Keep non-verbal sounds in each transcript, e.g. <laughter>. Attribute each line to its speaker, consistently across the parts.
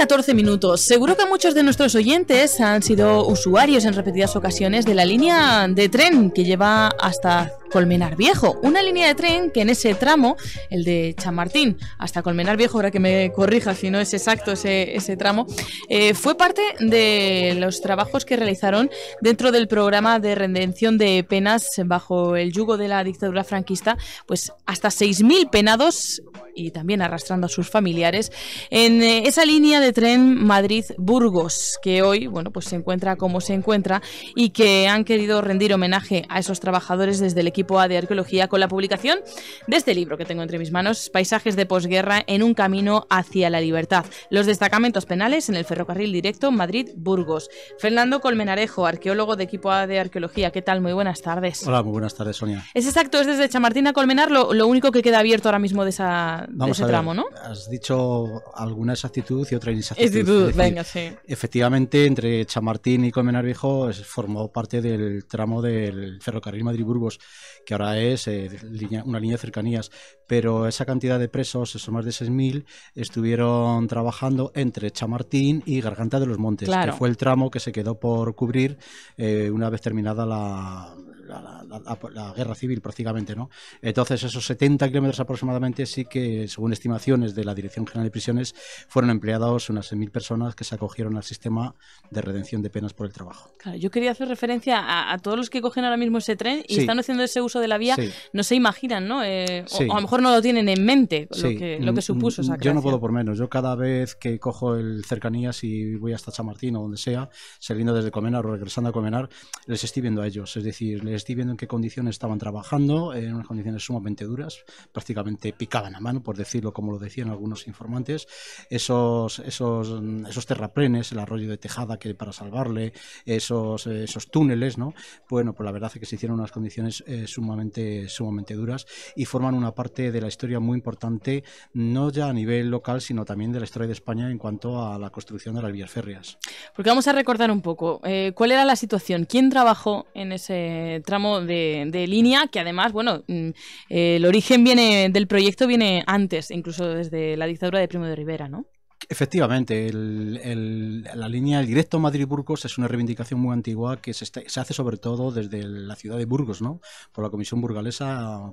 Speaker 1: 14 minutos. Seguro que muchos de nuestros oyentes han sido usuarios en repetidas ocasiones de la línea de tren que lleva hasta Colmenar Viejo, una línea de tren que en ese tramo, el de Chamartín hasta Colmenar Viejo, ahora que me corrija si no es exacto ese, tramo, eh, fue parte de los trabajos que realizaron dentro del programa de redención de penas bajo el yugo de la dictadura franquista, pues hasta 6.000 penados y también arrastrando a sus familiares en eh, esa línea de tren Madrid-Burgos que hoy bueno pues se encuentra como se encuentra y que han querido rendir homenaje a esos trabajadores desde el equipo equipo de Arqueología con la publicación de este libro que tengo entre mis manos, Paisajes de posguerra en un camino hacia la libertad. Los destacamentos penales en el ferrocarril directo Madrid-Burgos. Fernando Colmenarejo, arqueólogo de equipo A de Arqueología. ¿Qué tal? Muy buenas tardes. Hola, muy
Speaker 2: buenas tardes, Sonia. Es
Speaker 1: exacto, es desde Chamartín a Colmenar lo, único que queda abierto ahora mismo de, esa, de ese tramo, ¿no?
Speaker 2: Has dicho alguna exactitud y otra inexactitud. Exactitud, venga, sí. Efectivamente, entre Chamartín y Colmenar Viejo formó parte del tramo del ferrocarril Madrid-Burgos que ahora es eh, línea, una línea de cercanías. Pero esa cantidad de presos, esos más de 6.000, estuvieron trabajando entre Chamartín y Garganta de los Montes, que fue el tramo que se quedó por cubrir eh, una vez terminada la, la, la, guerra civil prácticamente, ¿no? Entonces esos 70 kilómetros aproximadamente sí que, según estimaciones de la Dirección General de Prisiones, fueron empleados unas 1.000 personas que se acogieron al sistema de redención de penas por el trabajo.
Speaker 1: Claro, yo quería hacer referencia a, todos los que cogen ahora mismo ese tren y están haciendo ese uso de la vía, no se imaginan, ¿no? Eh, o, a lo mejor no lo tienen en mente lo, que, lo que mm, supuso esa mm, Yo no puedo por
Speaker 2: menos, yo cada vez que cojo el cercanías y voy hasta Chamartín o donde sea, saliendo desde Comenar o regresando a Comenar, les estoy viendo a ellos, es decir, les estoy viendo en qué condiciones estaban trabajando, eh, en unas condiciones sumamente duras, prácticamente picaban a mano, por decirlo como lo decían algunos informantes, esos, esos, esos terraplenes, el arroyo de Tejada que para salvarle, esos, esos túneles, ¿no? Bueno, pues la verdad es que se hicieron unas condiciones eh, sumamente, sumamente duras y forman una parte de la historia muy importante, no ya a nivel local, sino también de la historia de España en cuanto a la construcción de las vías férreas.
Speaker 1: Porque vamos a recordar un poco, eh, ¿cuál era la situación? ¿Quién trabajó en ese tramo de, línea, que además, bueno, mm, eh, el origen viene del proyecto viene antes, incluso desde la dictadura de Primo de Rivera, ¿no?
Speaker 2: Efectivamente, la línea el directo Madrid-Burgos es una reivindicación muy antigua que se, se, hace sobre todo desde la ciudad de Burgos, ¿no? Por la Comisión Burgalesa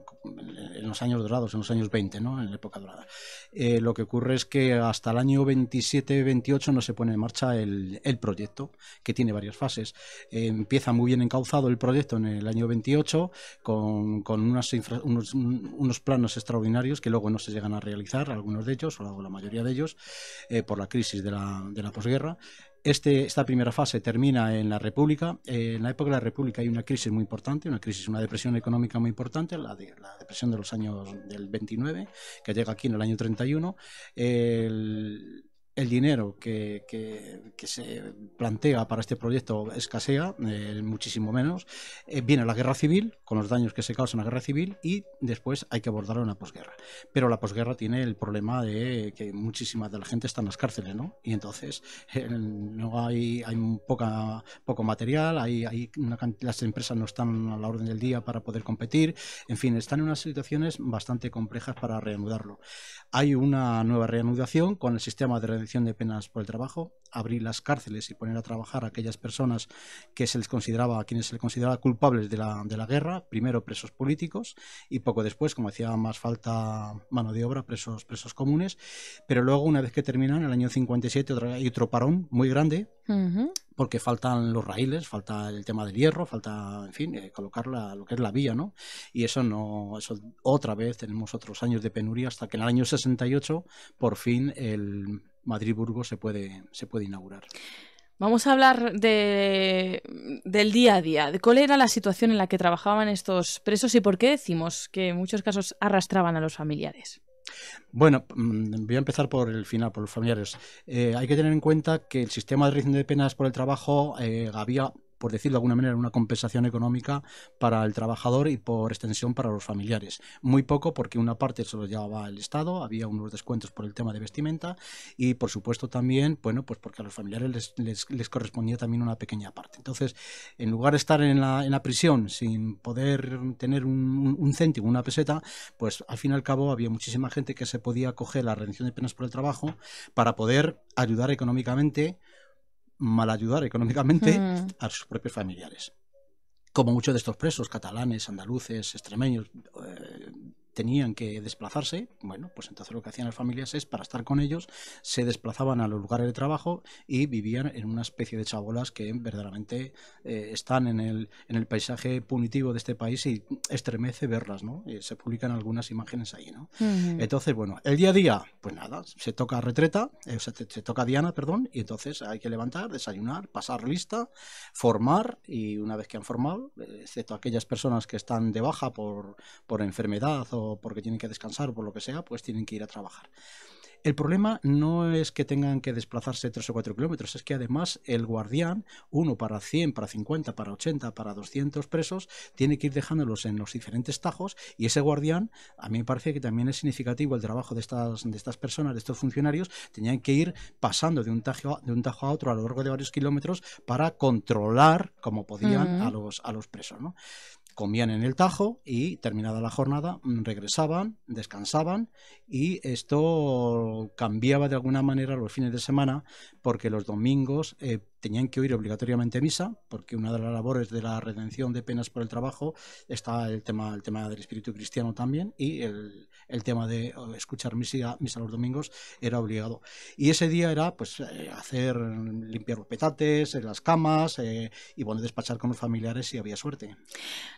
Speaker 2: en los años dorados, en los años 20, ¿no? en la época dorada. Eh, lo que ocurre es que hasta el año 27-28 no se pone en marcha el, proyecto, que tiene varias fases. Eh, empieza muy bien encauzado el proyecto en el año 28, con, con unos, planos extraordinarios que luego no se llegan a realizar, algunos de ellos, o la mayoría de ellos, eh, por la crisis de la, de la posguerra. Este, esta primera fase termina en la República. Eh, en la época de la República hay una crisis muy importante, una crisis, una depresión económica muy importante, la, de, la depresión de los años del 29, que llega aquí en el año 31. El, el dinero que, se plantea para este proyecto escasea, eh, muchísimo menos. Eh, viene la guerra civil, con los daños que se causan en la guerra civil, y después hay que abordar una posguerra. Pero la posguerra tiene el problema de que muchísima de la gente está en las cárceles, ¿no? Y entonces eh, no hay, hay poca, poco material, hay, hay una cantidad, las empresas no están a la orden del día para poder competir, en fin, están en unas situaciones bastante complejas para reanudarlo. Hay una nueva reanudación con el sistema de de penas por el trabajo, abrir las cárceles y poner a trabajar a aquellas personas que se les consideraba, a quienes se les consideraba culpables de la, de la guerra, primero presos políticos y poco después, como hacía más falta mano de obra, presos, presos comunes, pero luego una vez que terminan, en el año 57 hay otro parón muy grande. porque faltan los raíles, falta el tema del hierro, falta, en fin, eh, colocar lo que es la vía, ¿no? Y eso no, eso otra vez tenemos otros años de penuria hasta que en el año 68 por fin el, Madrid-Burgos se puede, se puede inaugurar.
Speaker 1: Vamos a hablar del día a día, de cuál era la situación en la que trabajaban estos presos y por qué decimos que en muchos casos arrastraban a los familiares.
Speaker 2: Bueno, mm, voy a empezar por el final, por los familiares. Eh, hay que tener en cuenta que el sistema de reducción de penas por el trabajo eh, había por decirlo de alguna manera, una compensación económica para el trabajador y por extensión para los familiares. Muy poco porque una parte se lo llevaba el Estado, había unos descuentos por el tema de vestimenta y por supuesto también, bueno, pues porque a los familiares les, correspondía también una pequeña parte. Entonces, en lugar de estar en la, prisión sin poder tener un, céntimo, una peseta, pues al fin y al cabo había muchísima gente que se podía coger la rendición de penas por el trabajo para poder ayudar económicamente mal ayudar económicamente mm. a sus propios familiares. Como muchos de estos presos, catalanes, andaluces, extremeños, eh, tenían que desplazarse, bueno, pues entonces lo que hacían las familias es, para estar con ellos, se desplazaban a los lugares de trabajo y vivían en una especie de chabolas que verdaderamente eh, están en el, en el paisaje punitivo de este país y estremece verlas, ¿no? Eh, se publican algunas imágenes ahí, ¿no? Entonces, bueno, el día a día, pues nada, se toca retreta, eh, se, se, toca Diana, perdón, y entonces hay que levantar, desayunar, pasar lista, formar, y una vez que han formado, excepto aquellas personas que están de baja por, por enfermedad o porque tienen que descansar o por lo que sea, pues tienen que ir a trabajar. El problema no es que tengan que desplazarse 3 o 4 kilómetros, es que además el guardián, uno para 100, para 50, para 80, para 200 presos, tiene que ir dejándolos en los diferentes tajos y ese guardián, a mí me parece que también es significativo el trabajo de estas, de estas personas, de estos funcionarios, tenían que ir pasando de un, tajo, de un tajo a otro a lo largo de varios kilómetros para controlar como podían a, los, a los presos. ¿no? comían en el Tajo y terminada la jornada mm, regresaban, descansaban y esto cambiaba de alguna manera los fines de semana porque los domingos eh, tenían que oír obligatoriamente misa, porque una de las labores de la redención de penas por el trabajo está el tema, el tema del espíritu cristiano también, y el, tema de eh, escuchar misa, misa, los domingos era obligado. Y ese día era pues eh, hacer limpiar los petates, las camas, eh, y bueno, despachar con los familiares si había suerte.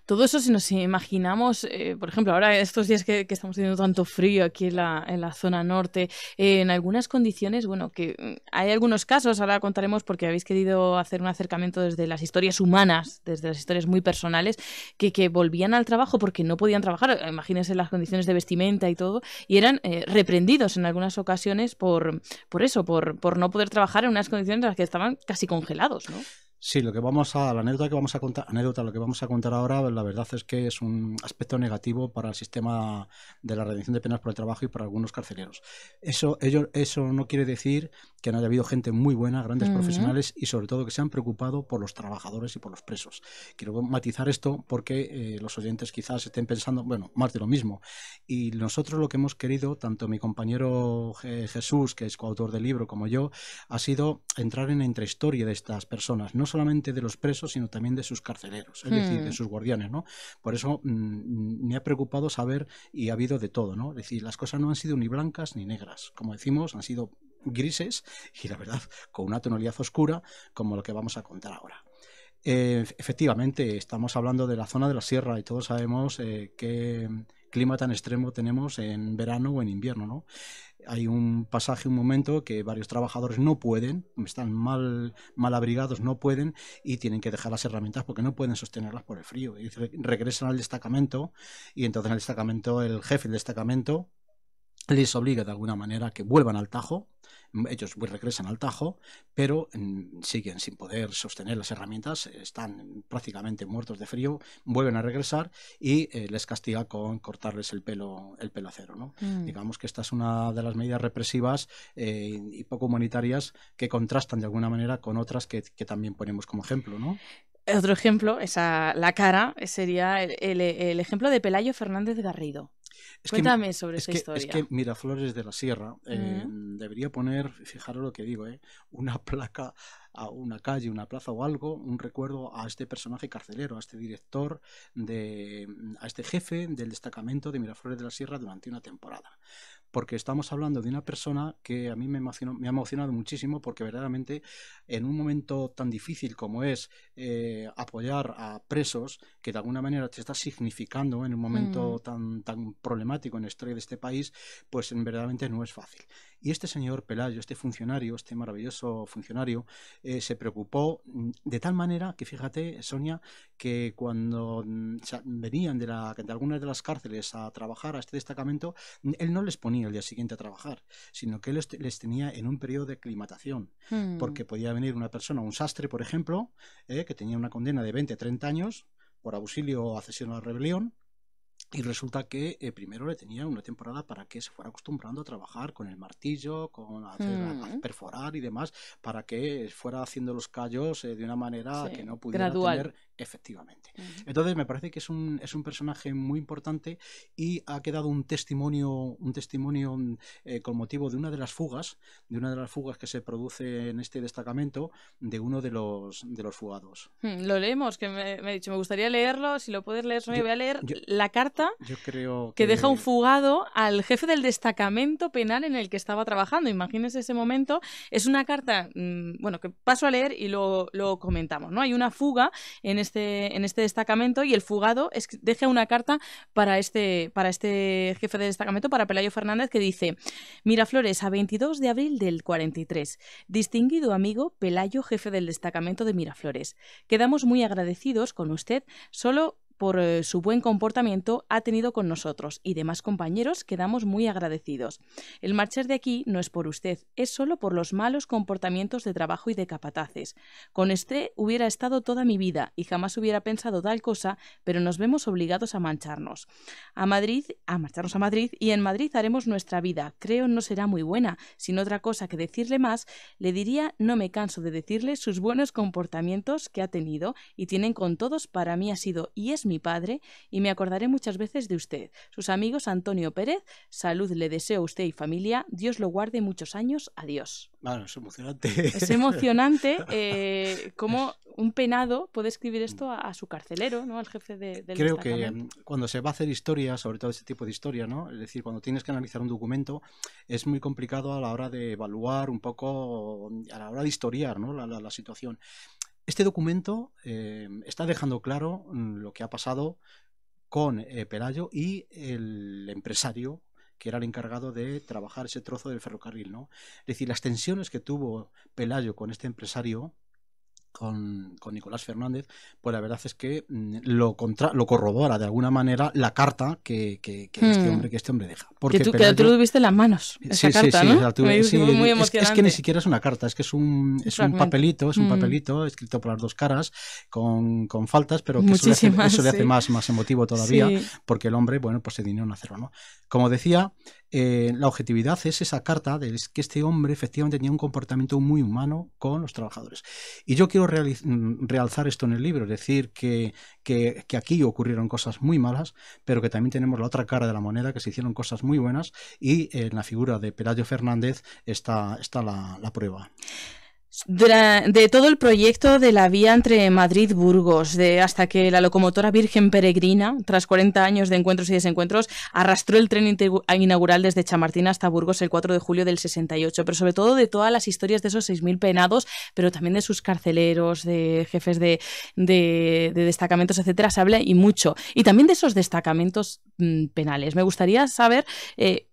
Speaker 1: Todo eso si nos imaginamos, por ejemplo, ahora estos días que, estamos teniendo tanto frío aquí en la, zona norte, en algunas condiciones, bueno, que mm, hay algunos casos, ahora contaremos porque habéis querido hacer un acercamiento desde las historias humanas, desde las historias muy personales, que, volvían al trabajo porque no podían trabajar, imagínense las condiciones de vestimenta y todo, y eran eh, reprendidos en algunas ocasiones por, por eso, por, por no poder trabajar en unas condiciones en las que estaban casi congelados, ¿no?
Speaker 2: Sí, lo que vamos a, la anécdota que vamos a contar, anécdota, lo que vamos a contar ahora, la verdad es que es un aspecto negativo para el sistema de la redención de penas por el trabajo y para algunos carceleros. Eso, ello, eso no quiere decir que no haya habido gente muy buena, grandes profesionales y sobre todo que se han preocupado por los trabajadores y por los presos. Quiero matizar esto porque eh, los oyentes quizás estén pensando, bueno, más de lo mismo. Y nosotros lo que hemos querido, tanto mi compañero Jesús, que es coautor del libro, como yo, ha sido entrar en la entrehistoria de estas personas. No solamente de los presos, sino también de sus carceleros, es decir, de hmm. sus guardianes, ¿no? Por eso mm, mm, me ha preocupado saber y ha habido de todo, ¿no? Es decir, las cosas no han sido ni blancas ni negras, como decimos, han sido grises y la verdad con una tonalidad oscura como lo que vamos a contar ahora. Eh, efectivamente, estamos hablando de la zona de la sierra y todos sabemos eh, que clima tan extremo tenemos en verano o en invierno, ¿no? Hay un pasaje, un momento que varios trabajadores no pueden, están mal, mal abrigados, no pueden y tienen que dejar las herramientas porque no pueden sostenerlas por el frío. regresan al destacamento y entonces destacamento, el jefe del destacamento, les obliga de alguna manera que vuelvan al Tajo, ellos pues, regresan al Tajo, pero mm, siguen sin poder sostener las herramientas, eh, están prácticamente muertos de frío, vuelven a regresar y eh, les castiga con cortarles el pelo, el pelo mm. Digamos que esta es una de las medidas represivas eh, y poco humanitarias que contrastan de alguna manera con otras que, también ponemos como ejemplo. ¿no?
Speaker 1: Otro ejemplo, esa, la cara, sería el, el ejemplo de Pelayo Fernández Garrido Cuéntame sobre esa historia. Es que
Speaker 2: Miraflores de la Sierra eh, debería poner, fijaros lo que digo, eh, una <laughs> placa a una calle, una plaza o algo, un recuerdo a este personaje carcelero, a este director, de, a este jefe del destacamento de Miraflores de la Sierra durante una temporada porque estamos hablando de una persona que a mí me, ha emocionado muchísimo porque verdaderamente en un momento tan difícil como es eh, apoyar a presos, que de alguna manera te está significando en un momento mm. tan, tan problemático en la historia de este país, pues verdaderamente no es fácil. Y este señor Pelayo, este funcionario, este maravilloso funcionario, eh, se preocupó mm, de tal manera que, fíjate, Sonia, que cuando mm, venían de, la, de algunas de las cárceles a trabajar a este destacamento, mm, él no les ponía el día siguiente a trabajar, sino que les, tenía en un periodo de aclimatación, hmm. porque podía venir una persona, un sastre, por ejemplo, eh, que tenía una condena de 20, 30 años, por auxilio o accesión a la rebelión, y resulta que eh, primero le tenía una temporada para que se fuera acostumbrando a trabajar con el martillo, con a mm. perforar y demás, para que fuera haciendo los callos eh, de una manera que no pudiera tener efectivamente. Entonces me parece que es un, es un personaje muy importante y ha quedado un testimonio, un testimonio eh, con motivo de una de las fugas, de una de las fugas que se produce en este destacamento de uno de los de los fugados.
Speaker 1: Hmm, lo leemos, que me, me, dicho, me gustaría leerlo, si lo puedes leer, me voy a leer la carta que... deja un fugado al jefe del destacamento penal en el que estaba trabajando. Imagínense ese momento. Es una carta, mm, bueno, que paso a leer y lo, comentamos. ¿no? Hay una fuga en este, este destacamento y el fugado es deja una carta para este, para este jefe del destacamento, para Pelayo Fernández, que dice, Miraflores, a 22 de abril del 43, distinguido amigo Pelayo, jefe del destacamento de Miraflores, quedamos muy agradecidos con usted, solo por eh, su buen comportamiento ha tenido con nosotros y demás compañeros quedamos muy agradecidos. El marchar de aquí no es por usted, es solo por los malos comportamientos de trabajo y de capataces. Con este hubiera estado toda mi vida y jamás hubiera pensado tal cosa, pero nos vemos obligados a mancharnos. A Madrid, a marcharnos a Madrid y en Madrid haremos nuestra vida. Creo no será muy buena, sin otra cosa que decirle más, le diría no me canso de decirle sus buenos comportamientos que ha tenido y tienen con todos para mí ha sido y es mi padre, y me acordaré muchas veces de usted. Sus amigos Antonio Pérez, salud le deseo a usted y familia, Dios lo guarde muchos años, adiós.
Speaker 2: es emocionante. Es emocionante <laughs>
Speaker 1: eh, cómo un penado puede escribir esto a, su carcelero, ¿no? Al jefe de, del Creo que mm,
Speaker 2: cuando se va a hacer historia, sobre todo este tipo de historia, ¿no? Es decir, cuando tienes que analizar un documento, es muy complicado a la hora de evaluar un poco, mm, a la hora de historiar, ¿no? la, la situación. Este documento em, está dejando claro mm, lo que ha pasado con eh, Pelayo y el empresario que era el encargado de trabajar ese trozo del ferrocarril, ¿no? Es decir, las tensiones que tuvo Pelayo con este empresario con, con, Nicolás Fernández, pues la verdad es que mm, lo, contra, lo corrobora de alguna manera la carta que, este, hmm. hombre, que este hombre deja. que tú, tuviste las manos. sí, sí, sí, es, que ni siquiera es una carta, es que es un, un papelito, es un hmm. papelito escrito por las dos caras, con, faltas, pero que eso le, hace, más, más emotivo todavía, porque el hombre, bueno, pues se dinero en hacerlo, ¿no? Como decía, eh, la objetividad es esa carta de que este hombre efectivamente tenía un comportamiento muy humano con los trabajadores. Y yo quiero mm, realzar esto en el libro, es decir, que, aquí ocurrieron cosas muy malas, pero que también tenemos la otra cara de la moneda, que se hicieron cosas muy buenas, y en la figura de Pelayo Fernández está, la prueba
Speaker 1: de todo el proyecto de la vía entre Madrid-Burgos, de hasta que la locomotora Virgen Peregrina, tras 40 años de encuentros y desencuentros, arrastró el tren inaugural desde Chamartín hasta Burgos el 4 de julio del 68, pero sobre todo de todas las historias de esos 6.000 penados, pero también de sus carceleros, de jefes de, destacamentos, etcétera, se habla y mucho. Y también de esos destacamentos mm, penales. Me gustaría saber eh,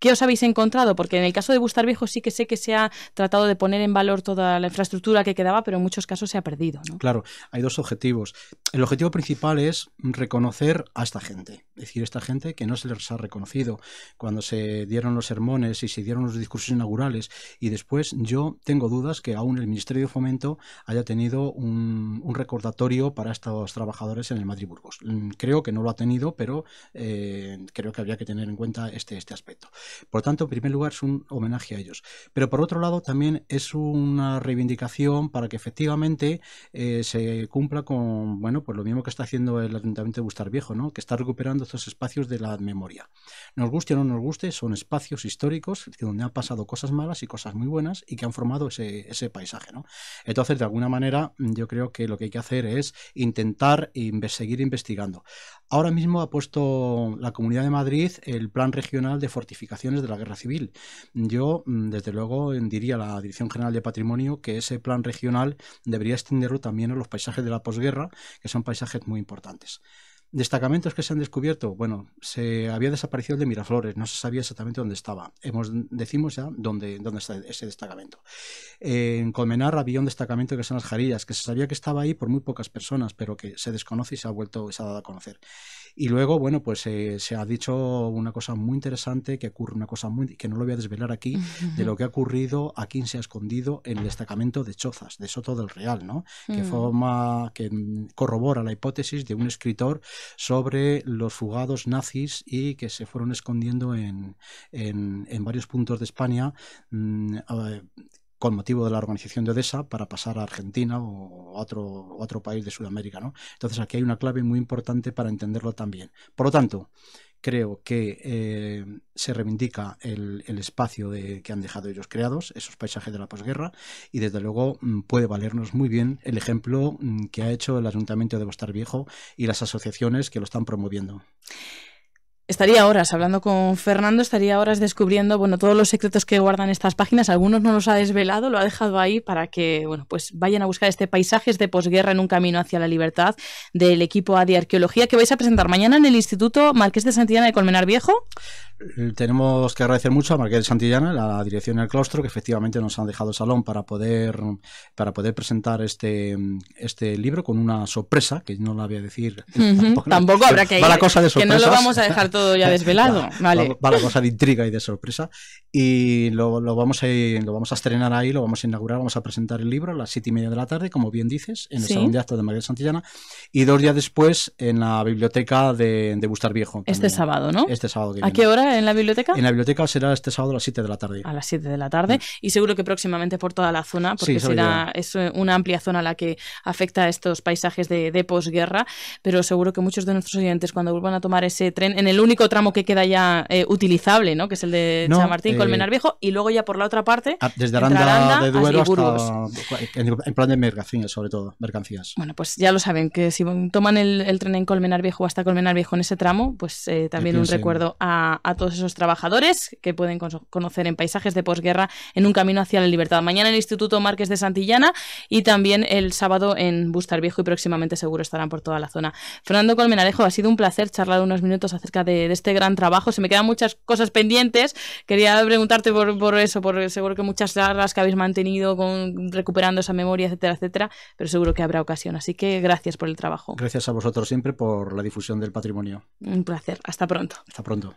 Speaker 1: ¿Qué os habéis encontrado? Porque en el caso de Bustar Viejo sí que sé que se ha tratado de poner en valor toda la infraestructura que quedaba, pero en muchos casos se ha perdido.
Speaker 2: Claro, hay dos objetivos. El objetivo principal es reconocer a esta gente, es decir, esta gente que no se les ha reconocido. Cuando se dieron los sermones y se dieron los discursos inaugurales, y después yo tengo dudas que aún el Ministerio de Fomento haya tenido un, recordatorio para estos trabajadores en el Madrid Burgos. Mm, creo que no lo ha tenido, pero eh, creo que habría que tener en cuenta este, este aspecto. Por tanto, en primer lugar, es un homenaje a ellos. Pero por otro lado, también es una reivindicación para que efectivamente eh, se cumpla con, bueno, pues lo mismo que está haciendo el Ayuntamiento de Bustar Viejo, ¿no? Que está recuperando estos espacios de la memoria. Nos guste o no nos guste, son espacios históricos donde han pasado cosas malas y cosas muy buenas y que han formado ese, paisaje, ¿no? Entonces, de alguna manera, yo creo que lo que hay que hacer es intentar seguir investigando. Ahora mismo ha puesto la Comunidad de Madrid el Plan Regional de Fortificaciones de la Guerra Civil. Yo, mm, desde luego, diría a la Dirección General de Patrimonio que ese plan regional debería extenderlo también a los paisajes de la posguerra, que son paisajes muy importantes. Destacamentos que se han descubierto. Bueno, se había desaparecido el de Miraflores, no se sabía exactamente dónde estaba. Hemos, decimos ya dónde, dónde está ese destacamento. En Colmenar había un destacamento que son las Jarillas, que se sabía que estaba ahí por muy pocas personas, pero que se desconoce y se ha vuelto, se ha dado a conocer. Y luego, bueno, pues eh, se ha dicho una cosa muy interesante, que ocurre una cosa muy, que no lo voy a desvelar aquí, <laughs> de lo que ha ocurrido, a quien se ha escondido en el destacamento de Chozas, de Soto del Real, ¿no? Que mm. forma, que corrobora la hipótesis de un escritor sobre los fugados nazis y que se fueron escondiendo en, en, varios puntos de España, mm, con motivo de la organización de Odessa para pasar a Argentina o a otro, otro país de Sudamérica. ¿no? Entonces aquí hay una clave muy importante para entenderlo también. Por lo tanto, creo que eh, se reivindica el, espacio que han dejado ellos creados, esos paisajes de la posguerra, y desde luego mm, puede valernos muy bien el ejemplo mm, que ha hecho el Ayuntamiento de Bostar Viejo y las asociaciones que lo están promoviendo.
Speaker 1: Estaría horas hablando con Fernando, estaría horas descubriendo bueno, todos los secretos que guardan estas páginas. Algunos no los ha desvelado, lo ha dejado ahí para que bueno, pues vayan a buscar este paisaje, de posguerra en un camino hacia la libertad del equipo A de Arqueología que vais a presentar mañana en el Instituto Marqués de Santillana de Colmenar Viejo.
Speaker 2: Eh, tenemos que agradecer mucho a Marqués de Santillana, la dirección del claustro, que efectivamente nos han dejado salón para poder, para poder presentar este, este libro con una sorpresa, que no la voy a decir. <laughs> Tampoco, habrá que ir. cosa de Que no lo vamos a dejar todo ya desvelado. <laughs> vale. Va, cosa de intriga y de sorpresa. Y lo, vamos a, lo vamos a estrenar ahí, lo vamos a inaugurar, vamos a presentar el libro a las siete y media de la tarde, como bien dices, en el ¿Sí? Salón de Actos de María Santillana. Y dos días después en la biblioteca de, de Viejo. Este sábado, ¿no? Este sábado. Que ¿A qué
Speaker 1: hora en la biblioteca? En la
Speaker 2: biblioteca será este sábado a las 7 de la tarde.
Speaker 1: A las 7 de la tarde. Mm. Y seguro que próximamente por toda la zona, porque será, es eh, una amplia zona la que afecta a estos paisajes de, de posguerra. Pero seguro que muchos de nuestros oyentes, cuando vuelvan a tomar ese tren, en el único tramo que queda ya eh, utilizable, ¿no? Que es el de San Martín eh, Colmenar Viejo, y luego ya por la otra parte. desde Aranda, de Duero
Speaker 2: hasta. En, plan de mercancías, sobre todo, mercancías. Bueno,
Speaker 1: pues ya lo saben, que si toman el, tren en Colmenar Viejo hasta Colmenar Viejo en ese tramo, pues eh, también un recuerdo a, a, todos esos trabajadores que pueden conocer en paisajes de posguerra en un camino hacia la libertad. Mañana en el Instituto Márquez de Santillana y también el sábado en Bustar Viejo y próximamente seguro estarán por toda la zona. Fernando Colmenarejo, ha sido un placer charlar unos minutos acerca de de, este gran trabajo. Se me quedan muchas cosas pendientes. Quería preguntarte por, eso, por seguro que muchas largas que habéis mantenido con, recuperando esa memoria, etcétera, etcétera, pero seguro que habrá ocasión. Así que gracias por el trabajo.
Speaker 2: Gracias a vosotros siempre por la difusión del patrimonio.
Speaker 1: Un placer.
Speaker 2: Hasta pronto. Hasta pronto.